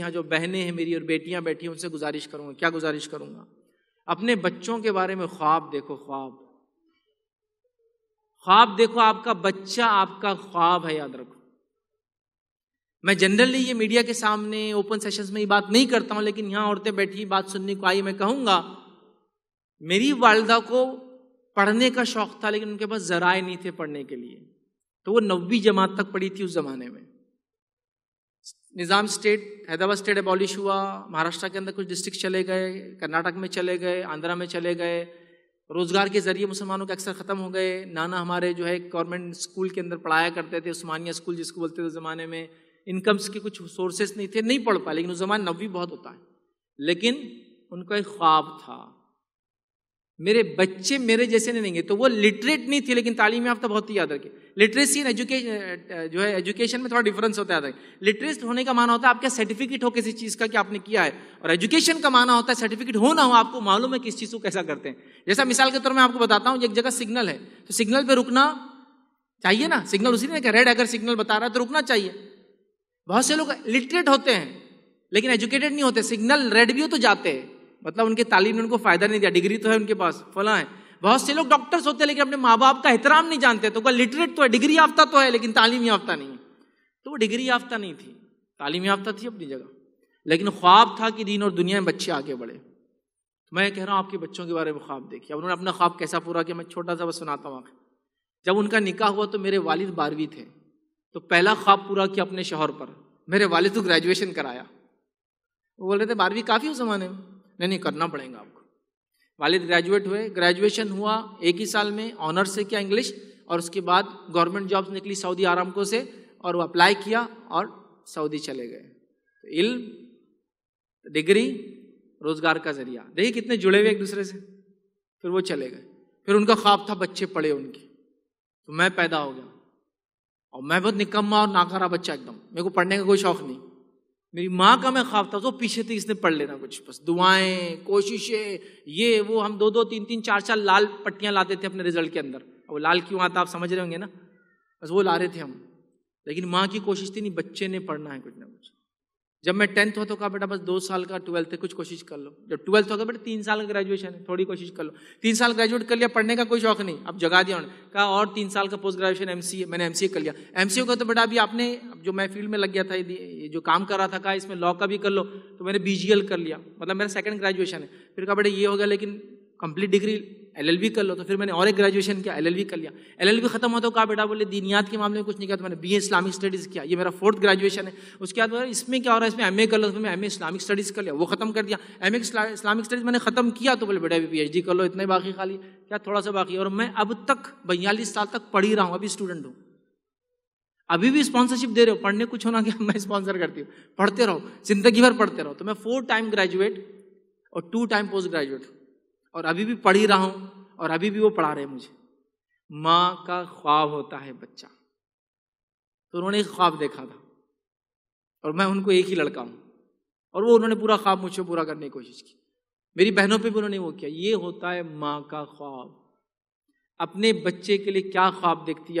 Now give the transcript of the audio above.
यहाँ जो बहनें हैं मेरी और बेटियाँ बैठी उनसे गुजारिश करूँगा क्या गुजारिश करूँगा अपने बच्चों के बारे में ख्वाब देखो ख्वाब ख्वाब देखो आपका बच्चा आपका ख्वाब है याद रखो मैं जनरली ये मीडिया के सामने ओपन सेशंस में ये बात नहीं करता हूं लेकिन यहां औरतें बैठी बात सुनने को आई मैं कहूंगा मेरी वालदा को पढ़ने का शौक था लेकिन उनके पास जराए नहीं थे पढ़ने के लिए तो वो नब्बी जमात तक पढ़ी थी उस जमाने में Nizam state Hyderabad state abolish हुआ महाराष्ट्र के अंदर कुछ डिस्ट्रिक्ट चले गए कर्नाटक में चले गए आंध्रा में चले गए रोज़गार के ज़रिए मुसलमानों के अक्सर ख़त्म हो गए नाना हमारे जो है गवर्नमेंट स्कूल के अंदर पढ़ाया करते थे उस्मानिया स्कूल जिसको बोलते थे ज़माने में इनकम्स के कुछ सोर्सेस नहीं थे नहीं पढ़ पाए लेकिन उस जमाने नबी बहुत होता है लेकिन उनका एक ख्वाब था मेरे बच्चे मेरे जैसे नहीं रहेंगे तो वो लिटरेट नहीं थे लेकिन तालीम याफ्ता बहुत ही याद रखे लिटरेसी इन एजुकेशन जो है एजुकेशन में थोड़ा डिफरेंस होता है लिटरेट होने का माना होता है आपका सर्टिफिकेट हो किसी चीज़ का कि आपने किया है और एजुकेशन का माना होता है सर्टिफिकेट हो ना हो आपको मालूम है किस चीज़ को कैसा करते हैं जैसा मिसाल के तौर पर मैं आपको बताता हूँ एक जगह सिग्नल है तो सिग्नल पर रुकना चाहिए ना सिग्नल उसी ने कहा रेड अगर सिग्नल बता रहा है तो रुकना चाहिए बहुत से लोग लिटरेट होते हैं लेकिन एजुकेटेड नहीं होते सिग्नल रेड भी हो तो जाते हैं मतलब उनके तालीम ने उनको फायदा नहीं दिया डिग्री तो है उनके पास फला है बहुत से लोग डॉक्टर्स होते हैं लेकिन अपने माँ बाप का एहतराम नहीं जानते तो क्या लिटरेट तो है डिग्री याफ्ता तो है लेकिन तालीम याफ्ता नहीं है तो वो डिग्री याफ्ता नहीं थी तालीम याफ्ता थी अपनी जगह लेकिन ख्वाब था कि दीन और दुनिया में बच्चे आगे बढ़े तो मैं कह रहा हूँ आपके बच्चों के बारे में ख्वाब देखिए अब उन्होंने अपना ख्वाब कैसा पूरा किया मैं छोटा सा बस सुनाता हूँ जब उनका निकाह हुआ तो मेरे वालिद बारहवीं थे तो पहला ख्वाब पूरा किया अपने शोहर पर मेरे वालिद को ग्रेजुएशन कराया वो बोल रहे थे बारहवीं काफ़ी उस ज़माने में नहीं नहीं करना पड़ेगा आपको वालिद ग्रेजुएट हुए ग्रेजुएशन हुआ एक ही साल में ऑनर्स से किया इंग्लिश और उसके बाद गवर्नमेंट जॉब्स निकली सऊदी आरामको से और वो अप्लाई किया और सऊदी चले गए तो इल्म डिग्री रोजगार का जरिया देखिए कितने जुड़े हुए एक दूसरे से फिर वो चले गए फिर उनका ख्वाब था बच्चे पड़े उनके तो मैं पैदा हो गया और मैं बहुत निकम्मा और नाकारा बच्चा एकदम मेरे को पढ़ने का कोई शौक नहीं मेरी माँ का मैं ख्वाब था तो पीछे थी इसने पढ़ लेना कुछ बस दुआएं कोशिशें ये वो हम दो दो तीन तीन चार चार लाल पट्टियाँ लाते थे अपने रिजल्ट के अंदर वो लाल क्यों आता आप समझ रहे होंगे ना बस वो ला रहे थे हम लेकिन माँ की कोशिश थी नहीं बच्चे ने पढ़ना है कुछ ना कुछ जब मैं टेंथ हुआ तो कहा बेटा बस दो साल का ट्वेल्थ है कुछ कोशिश कर लो जब ट्वेल्थ होगा तो बेटा तीन साल का ग्रेजुएशन है थोड़ी कोशिश कर लो तीन साल ग्रेजुएट कर लिया पढ़ने का कोई शौक नहीं अब जगा दिया उन्होंने कहा और तीन साल का पोस्ट ग्रेजुएशन एम मैंने एम कर लिया एम का तो बेटा अभी आपने जो मैं फील्ड में लग गया था ये जो काम कर रहा था कहा इसमें लॉ का भी कर लो तो मैंने बी कर लिया मतलब मेरा सेकंड ग्रेजुएशन है फिर कहा बेटा ये हो गया लेकिन कंप्लीट डिग्री एल कर लो तो फिर मैंने और एक ग्रेजुएशन किया एल कर लिया एल खत्म हो तो कहा बेटा बोले दीनियात के मामले में कुछ नहीं किया तो मैंने बी इस्लामिक स्टडीज़ किया ये मेरा फोर्थ ग्रेजुएशन है उसके बाद बोला इसमें क्या हो रहा है इसमें एम कर लो तो मैं एम इस्लामिक स्टडीज़ कर लिया वो खत्म कर दिया एम इस्लामिक स्टडीज़ मैंने खत्म किया तो बोले बेटा अभी पी कर लो इतने बाकी खाली क्या थोड़ा सा बाकी और मैं अब तक बयालीस साल तक पढ़ ही रहा हूँ अभी स्टूडेंट हूँ अभी भी स्पॉन्सरशिप दे रहे हो पढ़ने कुछ होना क्या मैं स्पॉन्सर करती हूँ पढ़ते रहो जिंदगी भर पढ़ते रहो तो मैं फोर टाइम ग्रेजुएट और टू टाइम पोस्ट ग्रेजुएट और अभी भी पढ़ ही रहा हूँ और अभी भी वो पढ़ा रहे मुझे माँ का ख्वाब होता है बच्चा तो उन्होंने एक ख्वाब देखा था और मैं उनको एक ही लड़का हूँ और वो उन्होंने पूरा ख्वाब मुझसे पूरा करने की कोशिश की मेरी बहनों पे भी उन्होंने वो किया ये होता है माँ का ख्वाब अपने बच्चे के लिए क्या ख्वाब देखती है